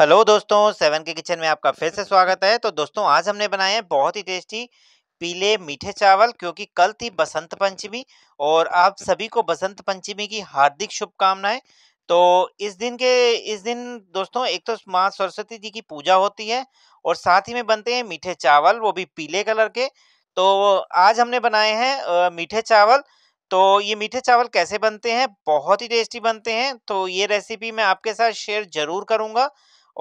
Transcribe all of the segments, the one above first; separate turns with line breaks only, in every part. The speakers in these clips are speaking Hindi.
हेलो दोस्तों सेवन के किचन में आपका फिर से स्वागत है तो दोस्तों आज हमने बनाए हैं बहुत ही टेस्टी पीले मीठे चावल क्योंकि कल थी बसंत पंचमी और आप सभी को बसंत पंचमी की हार्दिक शुभकामनाएं तो इस दिन के इस दिन दोस्तों एक तो माँ सरस्वती जी की पूजा होती है और साथ ही में बनते हैं मीठे चावल वो भी पीले कलर के तो आज हमने बनाए हैं मीठे चावल तो ये मीठे चावल कैसे बनते हैं बहुत ही टेस्टी बनते हैं तो ये रेसिपी मैं आपके साथ शेयर जरूर करूँगा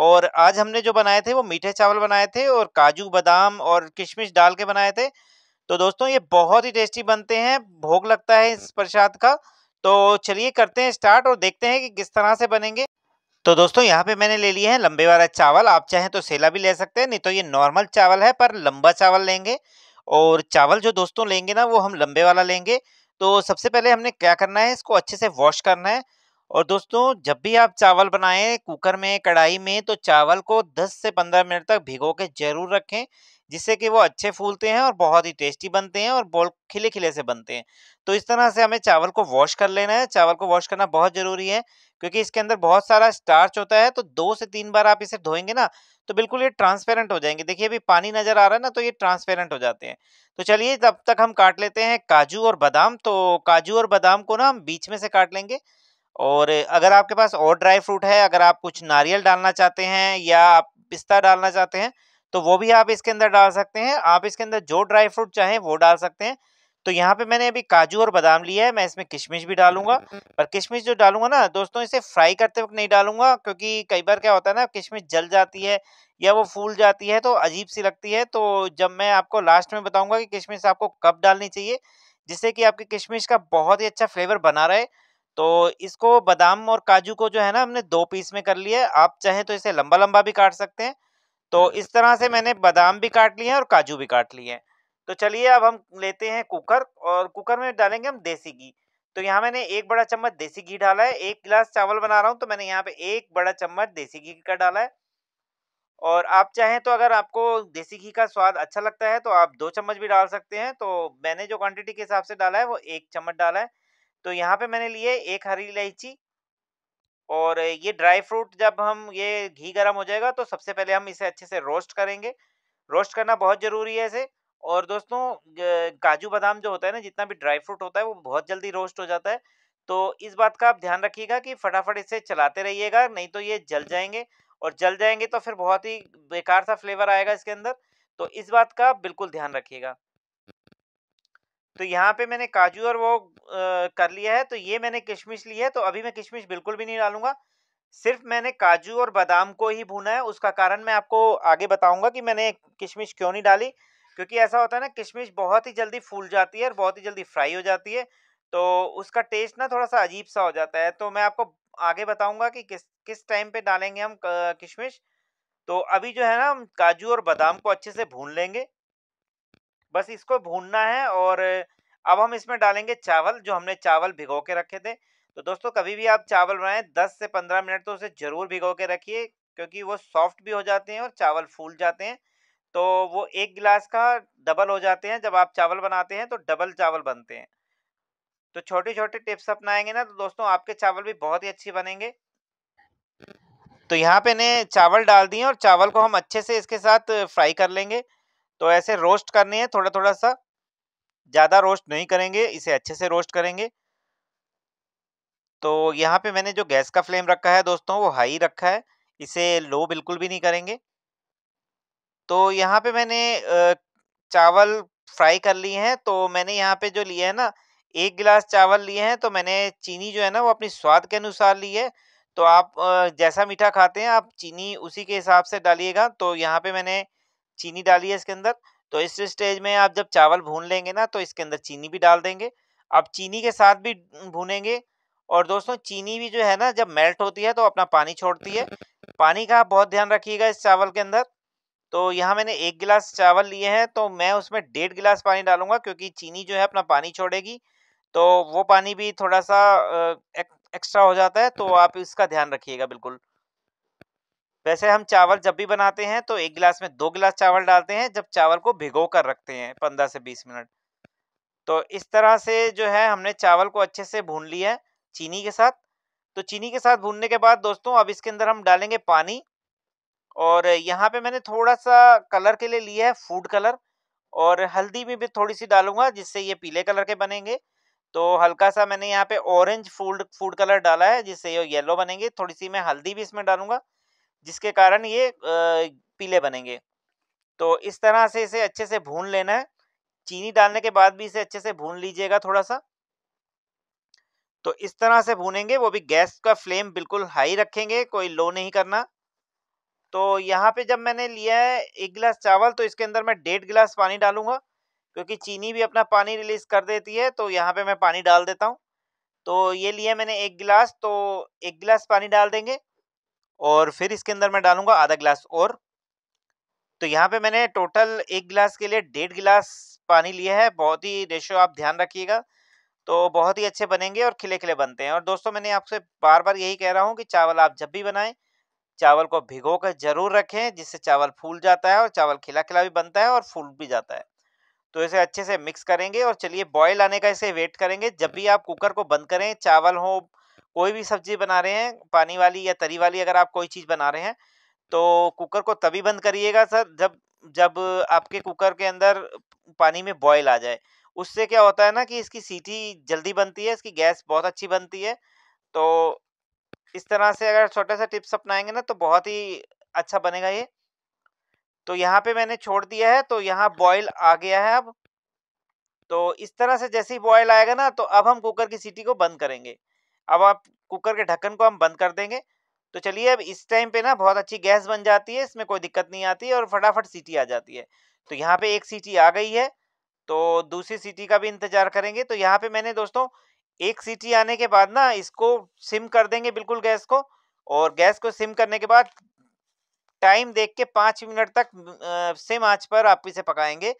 और आज हमने जो बनाए थे वो मीठे चावल बनाए थे और काजू बादाम और किशमिश डाल के बनाए थे तो दोस्तों ये बहुत ही टेस्टी बनते हैं भोग लगता है इस प्रसाद का तो चलिए करते हैं स्टार्ट और देखते हैं कि किस तरह से बनेंगे तो दोस्तों यहाँ पे मैंने ले लिए हैं लंबे वाला चावल आप चाहें तो सेला भी ले सकते हैं नहीं तो ये नॉर्मल चावल है पर लंबा चावल लेंगे और चावल जो दोस्तों लेंगे ना वो हम लंबे वाला लेंगे तो सबसे पहले हमने क्या करना है इसको अच्छे से वॉश करना है और दोस्तों जब भी आप चावल बनाएं कुकर में कढ़ाई में तो चावल को 10 से 15 मिनट तक भिगो के जरूर रखें जिससे कि वो अच्छे फूलते हैं और बहुत ही टेस्टी बनते हैं और बोल खिले खिले से बनते हैं तो इस तरह से हमें चावल को वॉश कर लेना है चावल को वॉश करना बहुत ज़रूरी है क्योंकि इसके अंदर बहुत सारा स्टार्च होता है तो दो से तीन बार आप इसे धोएंगे ना तो बिल्कुल ये ट्रांसपेरेंट हो जाएंगे देखिए अभी पानी नज़र आ रहा है ना तो ये ट्रांसपेरेंट हो जाते हैं तो चलिए तब तक हम काट लेते हैं काजू और बादाम तो काजू और बादाम को ना हम बीच में से काट लेंगे और अगर आपके पास और ड्राई फ्रूट है अगर आप कुछ नारियल डालना चाहते हैं या आप पिस्ता डालना चाहते हैं तो वो भी आप इसके अंदर डाल सकते हैं आप इसके अंदर जो ड्राई फ्रूट चाहें वो डाल सकते हैं तो यहाँ पे मैंने अभी काजू और बादाम लिया है मैं इसमें किशमिश भी डालूंगा पर किशमिश जो डालूंगा ना दोस्तों इसे फ्राई करते वक्त नहीं डालूंगा क्योंकि कई बार क्या होता है ना किशमिश जल जाती है या वो फूल जाती है तो अजीब सी लगती है तो जब मैं आपको लास्ट में बताऊंगा कि किशमिश आपको कब डालनी चाहिए जिससे कि आपकी किशमिश का बहुत ही अच्छा फ्लेवर बना रहे तो इसको बादाम और काजू को जो है ना हमने दो पीस में कर लिया आप चाहें तो इसे लंबा लंबा भी काट सकते हैं तो इस तरह से मैंने बादाम भी काट लिए हैं और काजू भी काट लिए हैं तो चलिए अब हम लेते हैं कुकर और कुकर में डालेंगे हम देसी घी तो यहाँ मैंने एक बड़ा चम्मच देसी घी डाला है एक गिलास चावल बना रहा हूँ तो मैंने यहाँ पे एक बड़ा चम्मच देसी घी का डाला है और आप चाहें तो अगर आपको देसी घी का स्वाद अच्छा लगता है तो आप दो चम्मच भी डाल सकते हैं तो मैंने जो क्वांटिटी के हिसाब से डाला है वो एक चम्मच डाला है तो यहाँ पे मैंने लिए एक हरी इलायची और ये ड्राई फ्रूट जब हम ये घी गर्म हो जाएगा तो सबसे पहले हम इसे अच्छे से रोस्ट करेंगे रोस्ट करना बहुत ज़रूरी है इसे और दोस्तों काजू बादाम जो होता है ना जितना भी ड्राई फ्रूट होता है वो बहुत जल्दी रोस्ट हो जाता है तो इस बात का आप ध्यान रखिएगा कि फटाफट इसे चलाते रहिएगा नहीं तो ये जल जाएंगे और जल जाएंगे तो फिर बहुत ही बेकार सा फ्लेवर आएगा इसके अंदर तो इस बात का बिल्कुल ध्यान रखिएगा तो यहाँ पे मैंने काजू और वो आ, कर लिया है तो ये मैंने किशमिश ली है तो अभी मैं किशमिश बिल्कुल भी नहीं डालूंगा सिर्फ मैंने काजू और बादाम को ही भुना है उसका कारण मैं आपको आगे बताऊंगा कि मैंने किशमिश क्यों नहीं डाली क्योंकि ऐसा होता है ना किशमिश बहुत ही जल्दी फूल जाती है और बहुत ही जल्दी फ्राई हो जाती है तो उसका टेस्ट ना थोड़ा सा अजीब सा हो जाता है तो मैं आपको आगे बताऊंगा कि किस किस टाइम पे डालेंगे हम किशमिश तो अभी जो है ना हम काजू और बादाम को अच्छे से भून लेंगे बस इसको भूनना है और अब हम इसमें डालेंगे चावल जो हमने चावल भिगो के रखे थे तो दोस्तों कभी भी आप चावल बनाएं 10 से 15 मिनट तो उसे ज़रूर भिगो के रखिए क्योंकि वो सॉफ्ट भी हो जाते हैं और चावल फूल जाते हैं तो वो एक गिलास का डबल हो जाते हैं जब आप चावल बनाते हैं तो डबल चावल बनते हैं तो छोटे छोटे टिप्स अपनाएंगे ना तो दोस्तों आपके चावल भी बहुत ही अच्छे बनेंगे तो यहाँ पे ने चावल डाल दिए और चावल को हम अच्छे से इसके साथ फ्राई कर लेंगे तो ऐसे रोस्ट करनी है थोड़ा थोड़ा सा ज़्यादा रोस्ट नहीं करेंगे इसे अच्छे से रोस्ट करेंगे तो यहाँ पे मैंने जो गैस का फ्लेम रखा है दोस्तों वो हाई रखा है इसे लो बिल्कुल भी नहीं करेंगे तो यहाँ पे मैंने चावल फ्राई कर लिए हैं तो मैंने यहाँ पे जो लिए है ना एक गिलास चावल लिए हैं तो मैंने चीनी जो है ना वो अपनी स्वाद के अनुसार ली है तो आप जैसा मीठा खाते हैं आप चीनी उसी के हिसाब से डालिएगा तो यहाँ पे मैंने चीनी डाली है इसके अंदर तो इस स्टेज में आप जब चावल भून लेंगे ना तो इसके अंदर चीनी भी डाल देंगे आप चीनी के साथ भी भूनेंगे और दोस्तों चीनी भी जो है ना जब मेल्ट होती है तो अपना पानी छोड़ती है पानी का आप बहुत ध्यान रखिएगा इस चावल के अंदर तो यहाँ मैंने एक गिलास चावल लिए हैं तो मैं उसमें डेढ़ गिलास पानी डालूंगा क्योंकि चीनी जो है अपना पानी छोड़ेगी तो वो पानी भी थोड़ा सा एक, एक्स्ट्रा हो जाता है तो आप इसका ध्यान रखिएगा बिल्कुल वैसे हम चावल जब भी बनाते हैं तो एक गिलास में दो गिलास चावल डालते हैं जब चावल को भिगो कर रखते हैं पंद्रह से बीस मिनट तो इस तरह से जो है हमने चावल को अच्छे से भून लिया है चीनी के साथ तो चीनी के साथ भूनने के बाद दोस्तों अब इसके अंदर हम डालेंगे पानी और यहाँ पे मैंने थोड़ा सा कलर के लिए लिया है फूड कलर और हल्दी भी, भी थोड़ी सी डालूंगा जिससे ये पीले कलर के बनेंगे तो हल्का सा मैंने यहाँ पे ऑरेंज फूड फूड कलर डाला है जिससे ये येलो बनेंगे थोड़ी सी मैं हल्दी भी इसमें डालूंगा जिसके कारण ये पीले बनेंगे तो इस तरह से इसे अच्छे से भून लेना है चीनी डालने के बाद भी इसे अच्छे से भून लीजिएगा थोड़ा सा तो इस तरह से भूनेंगे वो भी गैस का फ्लेम बिल्कुल हाई रखेंगे कोई लो नहीं करना तो यहाँ पे जब मैंने लिया है एक गिलास चावल तो इसके अंदर मैं डेढ़ गिलास पानी डालूंगा क्योंकि चीनी भी अपना पानी रिलीज कर देती है तो यहाँ पे मैं पानी डाल देता हूँ तो ये लिया मैंने एक गिलास तो एक गिलास पानी डाल देंगे और फिर इसके अंदर मैं डालूंगा आधा गिलास और तो यहाँ पे मैंने टोटल एक गिलास के लिए डेढ़ गिलास पानी लिया है बहुत ही रेशो आप ध्यान रखिएगा तो बहुत ही अच्छे बनेंगे और खिले खिले बनते हैं और दोस्तों मैंने आपसे बार बार यही कह रहा हूँ कि चावल आप जब भी बनाएं चावल को भिगो कर जरूर रखें जिससे चावल फूल जाता है और चावल खिला खिला भी बनता है और फूल भी जाता है तो इसे अच्छे से मिक्स करेंगे और चलिए बॉयल आने का इसे वेट करेंगे जब भी आप कुकर को बंद करें चावल हो कोई भी सब्जी बना रहे हैं पानी वाली या तरी वाली अगर आप कोई चीज़ बना रहे हैं तो कुकर को तभी बंद करिएगा सर जब जब आपके कुकर के अंदर पानी में बॉयल आ जाए उससे क्या होता है ना कि इसकी सीटी जल्दी बनती है इसकी गैस बहुत अच्छी बनती है तो इस तरह से अगर छोटा सा टिप्स अपनाएंगे ना तो बहुत ही अच्छा बनेगा ये तो यहाँ पे मैंने छोड़ दिया है तो यहाँ बॉयल आ गया है अब तो इस तरह से जैसे ही बॉयल आएगा ना तो अब हम कुकर की सीटी को बंद करेंगे अब आप कुकर के ढक्कन को हम बंद कर देंगे तो चलिए अब इस टाइम पे ना बहुत अच्छी गैस बन जाती है इसमें कोई दिक्कत नहीं आती और फटाफट सीटी आ जाती है तो यहाँ पे एक सीटी आ गई है तो दूसरी सीटी का भी इंतजार करेंगे तो यहाँ पे मैंने दोस्तों एक सीटी आने के बाद ना इसको सिम कर देंगे बिल्कुल गैस को और गैस को सिम करने के बाद टाइम देख के पाँच मिनट तक सिम आँच पर आप इसे पकाएंगे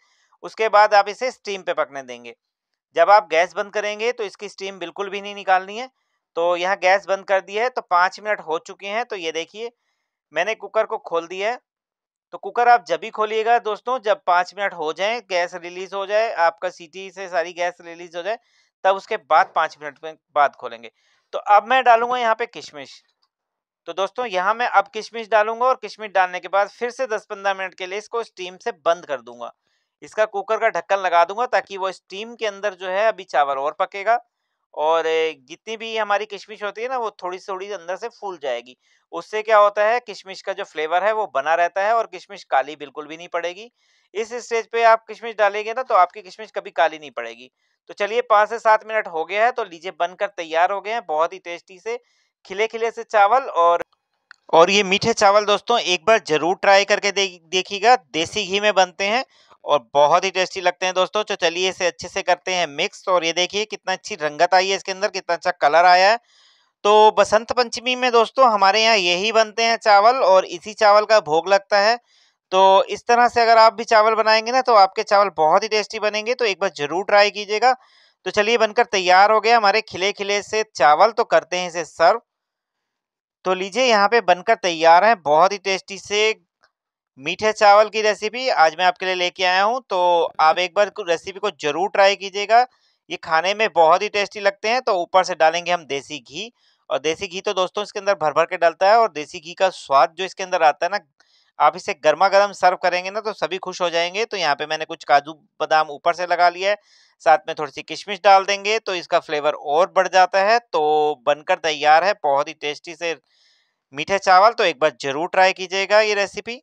उसके बाद आप इसे स्टीम पे पकने देंगे जब आप गैस बंद करेंगे तो इसकी स्टीम बिल्कुल भी नहीं निकालनी है तो यहाँ गैस बंद कर दी है तो पाँच मिनट हो चुके हैं तो ये देखिए मैंने कुकर को खोल दिया है तो कुकर आप जब भी खोलिएगा दोस्तों जब पाँच मिनट हो जाए गैस रिलीज हो जाए आपका सीटी से सारी गैस रिलीज हो जाए तब उसके बाद पाँच मिनट में बाद खोलेंगे तो अब मैं डालूंगा यहाँ पे किशमिश तो दोस्तों यहाँ मैं अब किशमिश डालूंगा और किशमिश डालने के बाद फिर से दस पंद्रह मिनट के लिए इसको स्टीम से बंद कर दूंगा इसका कुकर का ढक्कन लगा दूंगा ताकि वो स्टीम के अंदर जो है अभी चावल और पकेगा और जितनी भी हमारी किशमिश होती है ना वो थोड़ी थोड़ी अंदर से फूल जाएगी उससे क्या होता है किशमिश का जो फ्लेवर है वो बना रहता है और किशमिश काली बिल्कुल भी नहीं पड़ेगी इस स्टेज पे आप किशमिश डालेंगे ना तो आपकी किशमिश कभी काली नहीं पड़ेगी तो चलिए पाँच से सात मिनट हो गया है तो लीजिए बनकर तैयार हो गए हैं बहुत ही टेस्टी से खिले खिले से चावल और और ये मीठे चावल दोस्तों एक बार जरूर ट्राई करके देखिएगा देसी घी में बनते हैं और बहुत ही टेस्टी लगते हैं दोस्तों तो चलिए इसे अच्छे से करते हैं मिक्स और ये देखिए कितना अच्छी रंगत आई है इसके अंदर कितना अच्छा कलर आया है तो बसंत पंचमी में दोस्तों हमारे यहाँ यही बनते हैं चावल और इसी चावल का भोग लगता है तो इस तरह से अगर आप भी चावल बनाएंगे ना तो आपके चावल बहुत ही टेस्टी बनेंगे तो एक बार जरूर ट्राई कीजिएगा तो चलिए बनकर तैयार हो गया हमारे खिले खिले से चावल तो करते हैं इसे सर्व तो लीजिए यहाँ पे बनकर तैयार है बहुत ही टेस्टी से मीठे चावल की रेसिपी आज मैं आपके लिए लेके आया हूँ तो आप एक बार रेसिपी को ज़रूर ट्राई कीजिएगा ये खाने में बहुत ही टेस्टी लगते हैं तो ऊपर से डालेंगे हम देसी घी और देसी घी तो दोस्तों इसके अंदर भर भर के डालता है और देसी घी का स्वाद जो इसके अंदर आता है ना आप इसे गर्मा गर्म सर्व करेंगे ना तो सभी खुश हो जाएंगे तो यहाँ पे मैंने कुछ काजू बादाम ऊपर से लगा लिया है साथ में थोड़ी सी किशमिश डाल देंगे तो इसका फ्लेवर और बढ़ जाता है तो बनकर तैयार है बहुत ही टेस्टी से मीठे चावल तो एक बार ज़रूर ट्राई कीजिएगा ये रेसिपी